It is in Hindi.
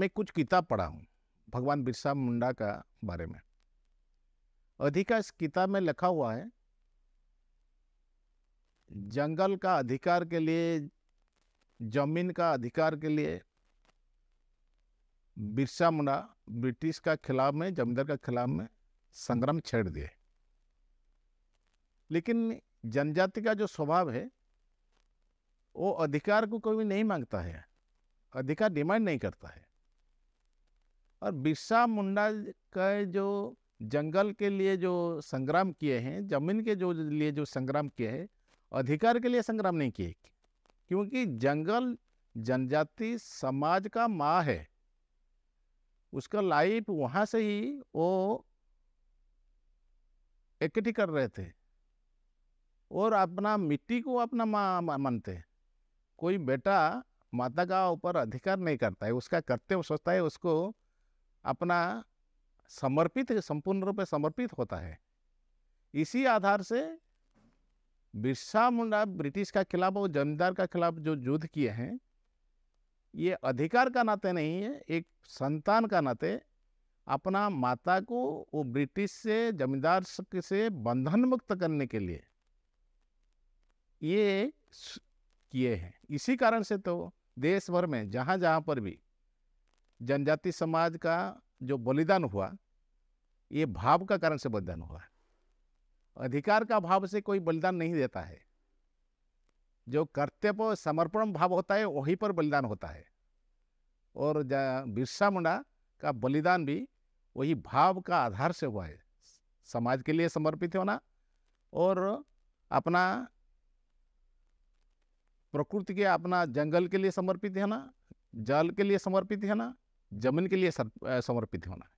मैं कुछ किताब पढ़ा हूँ भगवान बिरसा मुंडा का बारे में अधिकांश किताब में लिखा हुआ है जंगल का अधिकार के लिए जमीन का अधिकार के लिए बिरसा मुंडा ब्रिटिश का खिलाफ में जमींदार का खिलाफ में संग्राम छेड़ दिए लेकिन जनजाति का जो स्वभाव है वो अधिकार को कोई नहीं मांगता है अधिकार डिमांड नहीं करता है और बिरसा मुंडा का जो जंगल के लिए जो संग्राम किए हैं जमीन के जो लिए जो संग्राम किए हैं अधिकार के लिए संग्राम नहीं किए क्योंकि जंगल जनजाति समाज का माँ है उसका लाइफ वहाँ से ही वो इकट्ठी कर रहे थे और अपना मिट्टी को अपना माँ मानते कोई बेटा माता का ऊपर अधिकार नहीं करता है उसका कर्तव्य सोचता है उसको अपना समर्पित संपूर्ण रूप में समर्पित होता है इसी आधार से बिरसा मुंडा ब्रिटिश का खिलाफ और जमींदार का खिलाफ जो युद्ध किए हैं ये अधिकार का नाते नहीं है एक संतान का नाते अपना माता को वो ब्रिटिश से जमींदार से बंधन मुक्त करने के लिए ये किए हैं इसी कारण से तो देश भर में जहाँ जहाँ पर भी जनजाति समाज का जो बलिदान हुआ ये भाव का कारण से बलिदान हुआ अधिकार का भाव से कोई बलिदान नहीं देता है जो कर्तव्य समर्पण भाव होता है वहीं पर बलिदान होता है और बिरसा मुंडा का बलिदान भी वही भाव का आधार से हुआ है समाज के लिए समर्पित होना और अपना प्रकृति के अपना जंगल के लिए समर्पित है ना जल के लिए समर्पित है ना जमीन के लिए समर्पित होना